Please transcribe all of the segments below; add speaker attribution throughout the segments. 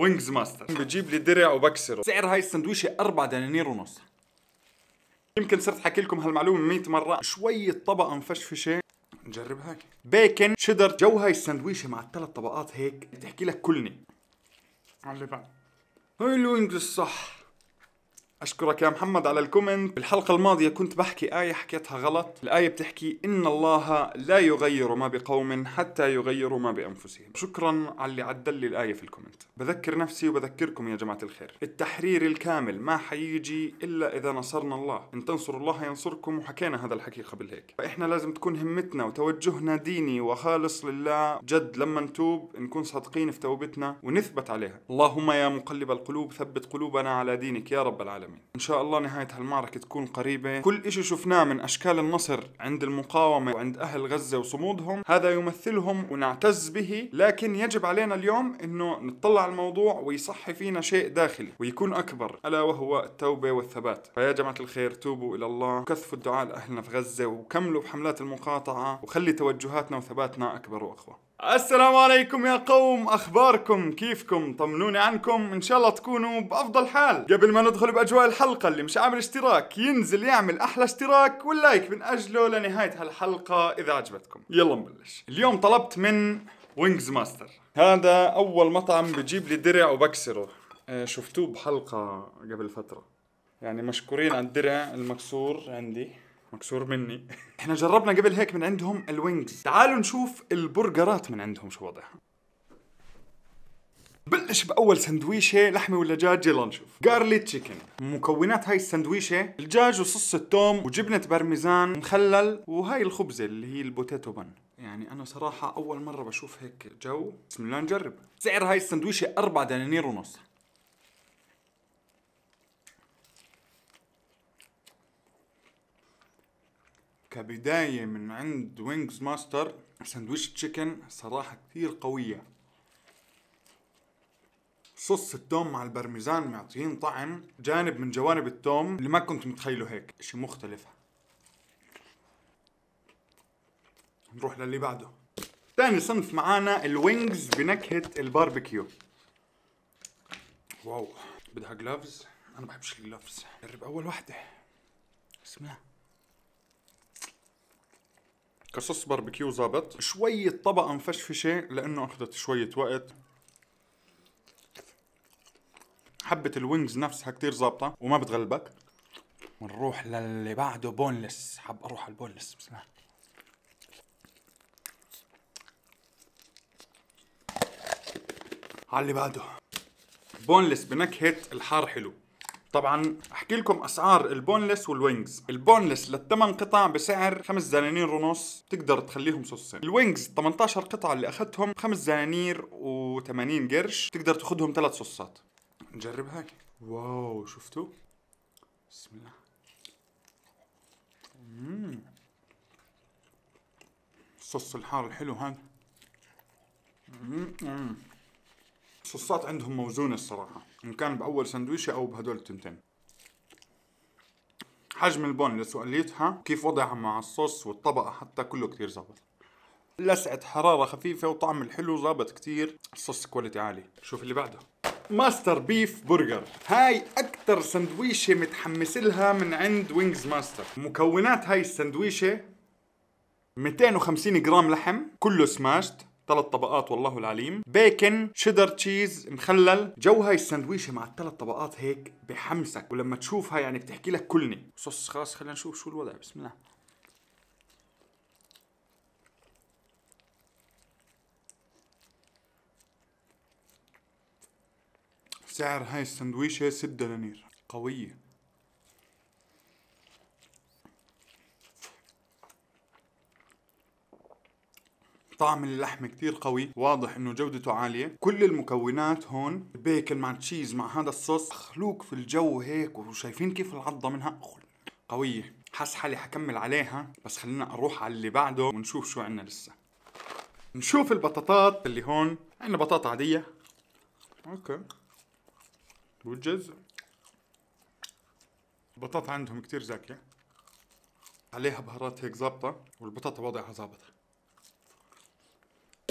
Speaker 1: وينجز ماستر بجيب لي درع وبكسره سعر هاي السندويشه 4 دنانير ونص يمكن صرت حكي لكم هالمعلومه 100 مره شويه طبقه مفشفشه نجرب هاي بيكن شدر جو هاي السندويشه مع الثلاث طبقات هيك بتحكي لك كلني على اللي بعد هاي الوينجز الصح أشكرك يا محمد على الكومنت بالحلقة الماضية كنت بحكي آية حكيتها غلط الآية بتحكي إن الله لا يغير ما بقوم حتى يغيروا ما بأنفسهم شكرا على اللي عدل لي الآية في الكومنت بذكر نفسي وبذكركم يا جماعة الخير التحرير الكامل ما حيجي إلا إذا نصرنا الله إن تنصروا الله ينصركم وحكينا هذا الحكي قبل هيك فإحنا لازم تكون همتنا وتوجهنا ديني وخالص لله جد لما نتوب نكون صادقين في توبتنا ونثبت عليها اللهم يا مقلب القلوب ثبت قلوبنا على دينك يا رب العالمين العالمين إن شاء الله نهاية هالمعركة تكون قريبة كل إشي شفناه من أشكال النصر عند المقاومة وعند أهل غزة وصمودهم هذا يمثلهم ونعتز به لكن يجب علينا اليوم أنه نطلع الموضوع ويصحي فينا شيء داخلي ويكون أكبر ألا وهو التوبة والثبات فيا جماعة الخير توبوا إلى الله وكثفوا الدعاء لأهلنا في غزة وكملوا بحملات المقاطعة وخلي توجهاتنا وثباتنا أكبر وأقوى السلام عليكم يا قوم اخباركم كيفكم طمنوني عنكم ان شاء الله تكونوا بافضل حال قبل ما ندخل باجواء الحلقه اللي مش عامل اشتراك ينزل يعمل احلى اشتراك واللايك من اجله لنهايه هالحلقه اذا عجبتكم يلا نبلش اليوم طلبت من وينجز ماستر هذا اول مطعم بجيب لي درع وبكسره آه، شفتوه بحلقه قبل فتره يعني مشكورين على الدرع المكسور عندي مكسور مني احنا جربنا قبل هيك من عندهم الوينجز تعالوا نشوف البرجرات من عندهم شو وضعها بلش باول سندويشه لحمه ولا دجاج يلا نشوف جارليك تشيكن مكونات هاي السندويشه الدجاج وصوص التوم وجبنه بارميزان مخلل وهاي الخبزه اللي هي البوتيتو بن يعني انا صراحه اول مره بشوف هيك جو بسم الله نجرب سعر هاي السندويشه 4 دنانير ونص كبداية من عند وينجز ماستر سندويش تشيكن صراحة كثير قوية صوص التوم مع البرميزان معطيين طعم جانب من جوانب التوم اللي ما كنت متخيله هيك اشي مختلف نروح للي بعده ثاني صنف معانا الوينجز بنكهة الباربيكيو واو بدها جلافز انا بحبش الجلافز جرب اول واحدة اسمها قصص باربيكيو ظابط شوية طبقة مفشفشة لأنه أخذت شوية وقت حبة الوينجز نفسها كتير ظابطة وما بتغلبك ونروح للي بعده بونلس حب أروح على البونلس بسم الله على اللي بعده بونلس بنكهة الحار حلو طبعا احكي لكم اسعار البونلس والوينجز البونلس للثمان قطع بسعر 5 زنانير ونص بتقدر تخليهم صوصين الوينجز 18 قطعه اللي اخذتهم 5 زنانير و80 قرش بتقدر تاخذهم ثلاث صوصات نجرب هاي واو شفتوا بسم الله مم. الصوص الحار الحلو هذا الصوصات عندهم موزونه الصراحه ان كان باول سندويشه او بهدول التنتين حجم البون لسؤاليتها كيف وضعها مع الصوص والطبقة حتى كله كتير زابط لسعة حرارة خفيفة وطعم الحلو زابط كتير الصوص كواليتي عالي شوف اللي بعده ماستر بيف برجر هاي اكتر سندويشة متحمس لها من عند وينجز ماستر مكونات هاي السندويشة 250 جرام لحم كله سماشت ثلاث طبقات والله العليم بيكن شيدر تشيز مخلل جو هاي السندويشة مع الثلاث طبقات هيك بحمسك ولما تشوفها يعني بتحكي لك كلني صوص خلاص خلينا نشوف شو الوضع بسم الله سعر هاي السندويشة 6 دنانير قوية طعم اللحم كتير قوي واضح انه جودته عاليه كل المكونات هون بيكن مع تشيز مع هذا الصوص مخلوق في الجو هيك وشايفين كيف العضه منها قويه حاس حالي حكمل عليها بس خلينا اروح على اللي بعده ونشوف شو عندنا لسه نشوف البطاطات اللي هون عندنا بطاطا عاديه اوكي والجزء البطاطا عندهم كتير زاكيه عليها بهارات هيك ظابطه والبطاطا وضعها ظابطه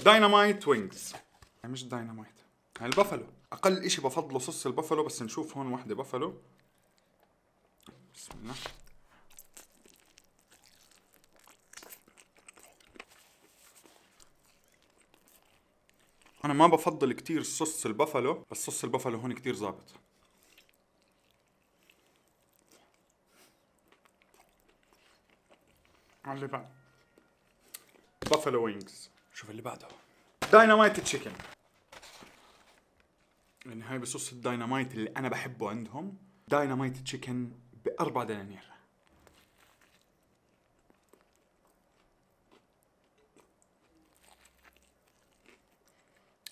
Speaker 1: داينامايت وينجز مش داينامايت البفلو اقل اشي بفضله صوص البفلو بس نشوف هون وحده بفلو بسم الله انا ما بفضل كتير صوص البفلو بس صوص البفلو هون كتير ظابط على اللي بعد بفلو وينجز شوف اللي بعده داينامايت تشيكن يعني هاي بصوص الداينامايت اللي انا بحبه عندهم داينامايت تشيكن باربع دنانير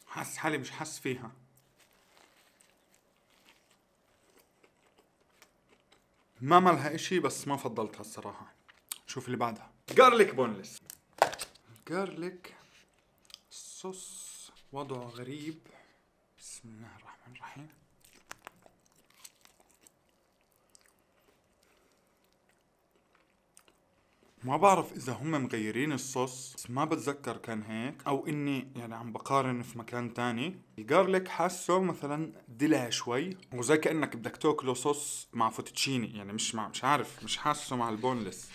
Speaker 1: حاسس حالي مش حاسس فيها ما مالها اشي بس ما فضلتها الصراحة شوف اللي بعدها جارليك بونلس جارليك الصوص وضعه غريب بسم الله الرحمن الرحيم ما بعرف اذا هم مغيرين الصوص بس ما بتذكر كان هيك او اني يعني عم بقارن في مكان تاني الجارليك حاسه مثلا دلع شوي وزي كانك بدك تاكله صوص مع فوتوتشيني يعني مش مع مش عارف مش حاسه مع البونلس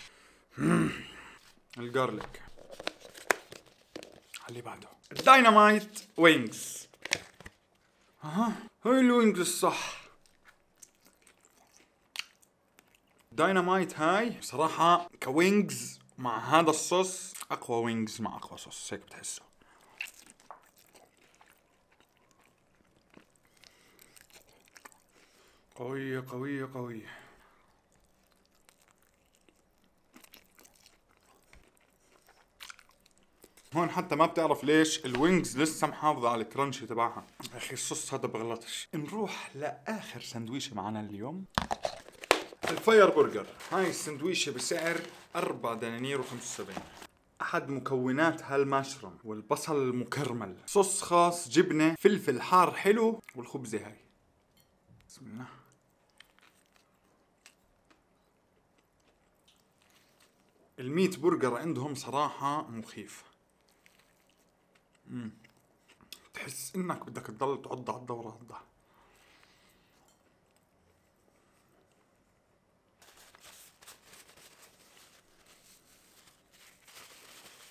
Speaker 1: الجارليك اللي بعده داينامايت وينجز اها هاي الوينجز الصح داينامايت هاي صراحة كوينجز مع هذا الصوص اقوى وينجز مع اقوى صوص هيك بتحسه قوية قوية قوية هون حتى ما بتعرف ليش الوينجز لسه محافظه على الكرنشي تبعها يا اخي الصوص هذا بغلطش نروح لاخر سندويشه معنا اليوم الفاير برجر هاي السندويشه بسعر 4 دنانير و75 احد مكونات هالمشروم والبصل المكرمل صوص خاص جبنه فلفل حار حلو والخبزه هاي بسم الله الميت برجر عندهم صراحة مخيف تحس انك بدك تضل تعض على الدوره عضها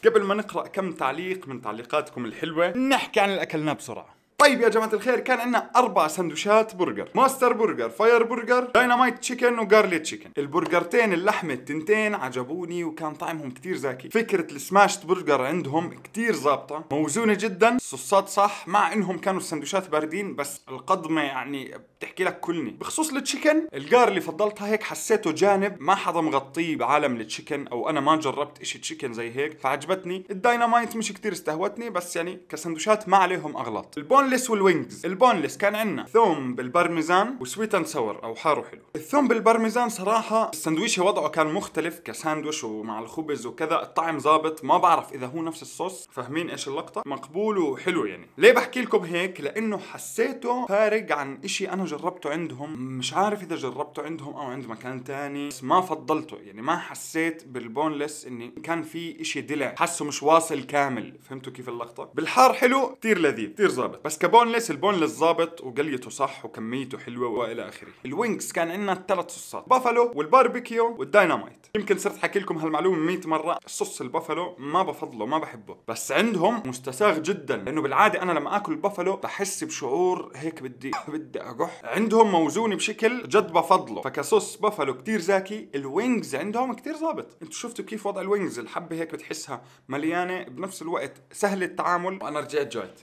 Speaker 1: قبل ما نقرا كم تعليق من تعليقاتكم الحلوه نحكي عن اللي اكلناه بسرعه طيب يا جماعه الخير كان عندنا اربع سندويشات برجر ماستر برجر فاير برجر داينامايت تشيكن وجارلي تشيكن البرجرتين اللحمه التنتين عجبوني وكان طعمهم كثير زاكي فكره السماشت برجر عندهم كثير ظابطه موزونه جدا الصوصات صح مع انهم كانوا السندويشات باردين بس القضمه يعني بتحكي لك كلني بخصوص التشيكن اللي فضلتها هيك حسيته جانب ما حدا مغطيه بعالم التشيكن او انا ما جربت اشي تشيكن زي هيك فعجبتني الداينامايت مش كثير استهوتني بس يعني كسندويشات ما عليهم اغلاط البون البونلس والوينجز البونلس كان عندنا ثوم بالبارميزان وسويت اند ساور او حار وحلو الثوم بالبارميزان صراحه السندويشه وضعه كان مختلف كساندويش ومع الخبز وكذا الطعم ظابط ما بعرف اذا هو نفس الصوص فاهمين ايش اللقطه مقبول وحلو يعني ليه بحكي لكم هيك لانه حسيته فارق عن اشي انا جربته عندهم مش عارف اذا جربته عندهم او عند مكان تاني بس ما فضلته يعني ما حسيت بالبونلس اني كان في اشي دلع حسه مش واصل كامل فهمتوا كيف اللقطه بالحار حلو كثير لذيذ كثير ظابط بس كبونلس البونلس ظابط وقليته صح وكميته حلوه والى اخره الوينجز كان عندنا ثلاث صوصات بافالو والباربيكيو والداينامايت يمكن صرت حكي لكم هالمعلومه 100 مره صوص البافالو ما بفضله ما بحبه بس عندهم مستساغ جدا لانه بالعاده انا لما اكل البافالو بحس بشعور هيك بدي بدي اقح عندهم موزون بشكل جد بفضله فكصوص بافالو كتير زاكي الوينجز عندهم كتير ظابط انتوا شفتوا كيف وضع الوينجز الحبه هيك بتحسها مليانه بنفس الوقت سهل التعامل وانا رجعت جايت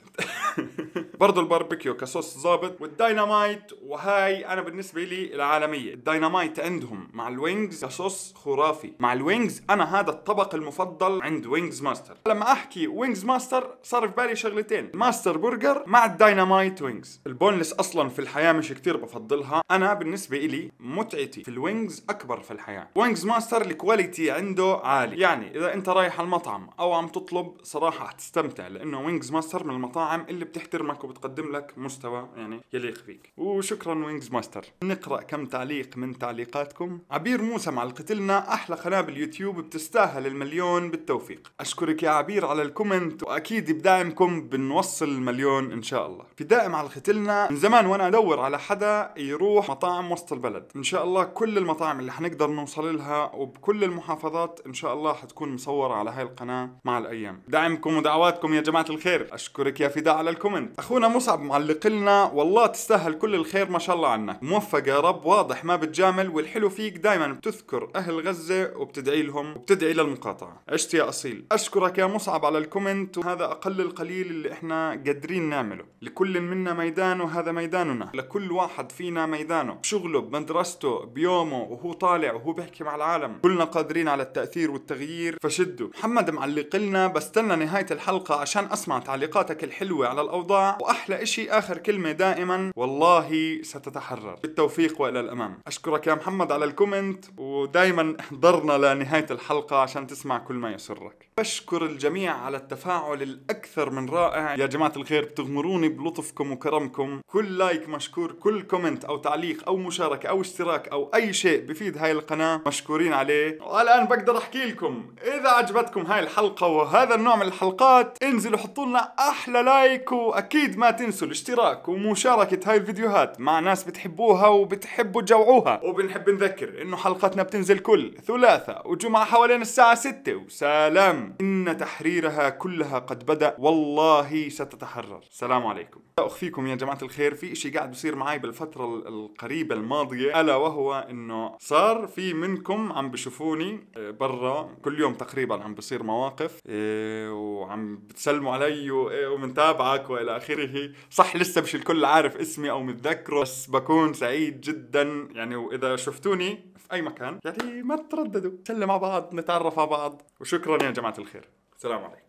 Speaker 1: برضو الباربيكيو كصوص ظابط والداينامايت وهاي انا بالنسبه لي العالميه الداينامايت عندهم مع الوينجز كصوص خرافي مع الوينجز انا هذا الطبق المفضل عند وينجز ماستر لما احكي وينجز ماستر صار في بالي شغلتين ماستر برجر مع الداينامايت وينجز البونلس اصلا في الحياه مش كتير بفضلها انا بالنسبه لي متعتي في الوينجز اكبر في الحياه وينجز ماستر الكواليتي عنده عالي يعني اذا انت رايح المطعم او عم تطلب صراحه حتستمتع لانه وينجز ماستر من المطاعم اللي بتحترم ترمك وبتقدم لك مستوى يعني يليق فيك وشكرا وينجز ماستر نقرا كم تعليق من تعليقاتكم عبير موسى مع القتلنا احلى قناه باليوتيوب بتستاهل المليون بالتوفيق اشكرك يا عبير على الكومنت واكيد بدعمكم بنوصل المليون ان شاء الله في دائم على القتلنا من زمان وانا ادور على حدا يروح مطاعم وسط البلد ان شاء الله كل المطاعم اللي حنقدر نوصل لها وبكل المحافظات ان شاء الله حتكون مصوره على هاي القناه مع الايام دعمكم ودعواتكم يا جماعه الخير اشكرك يا فداء على الكومنت اخونا مصعب معلق لنا والله تستاهل كل الخير ما شاء الله عنك موفق يا رب واضح ما بتجامل والحلو فيك دائما بتذكر اهل غزه وبتدعي لهم وبتدعي للمقاطعه عشت يا اصيل اشكرك يا مصعب على الكومنت وهذا اقل القليل اللي احنا قادرين نعمله لكل منا ميدان وهذا ميداننا لكل واحد فينا ميدانه بشغله بمدرسته بيومه وهو طالع وهو بيحكي مع العالم كلنا قادرين على التاثير والتغيير فشدوا محمد معلق لنا بستنى نهايه الحلقه عشان اسمع تعليقاتك الحلوه على الاوضاع واحلى اشي اخر كلمه دائما والله ستتحرر بالتوفيق والى الامام اشكرك يا محمد على الكومنت ودائما احضرنا لنهايه الحلقه عشان تسمع كل ما يسرك بشكر الجميع على التفاعل الاكثر من رائع يا جماعه الخير بتغمروني بلطفكم وكرمكم كل لايك مشكور كل كومنت او تعليق او مشاركه او اشتراك او اي شيء بفيد هاي القناه مشكورين عليه والان بقدر احكي لكم اذا عجبتكم هاي الحلقه وهذا النوع من الحلقات انزلوا حطوا لنا احلى لايك واكيد أكيد ما تنسوا الاشتراك ومشاركة هاي الفيديوهات مع ناس بتحبوها وبتحبوا تجوعوها وبنحب نذكر انه حلقتنا بتنزل كل ثلاثة وجمعة حوالين الساعة ستة وسلام ان تحريرها كلها قد بدأ والله ستتحرر سلام عليكم اخفيكم يا جماعة الخير في اشي قاعد بصير معي بالفترة القريبة الماضية الا وهو انه صار في منكم عم بشوفوني آه، برا كل يوم تقريبا عم بصير مواقف آه، وعم بتسلموا علي آه، ومن تابعك والى اخره صح لسه مش الكل عارف اسمي او متذكره بس بكون سعيد جدا يعني واذا شفتوني في اي مكان يعني ما تترددوا نسلم على بعض نتعرف على بعض وشكرا يا جماعه الخير السلام عليكم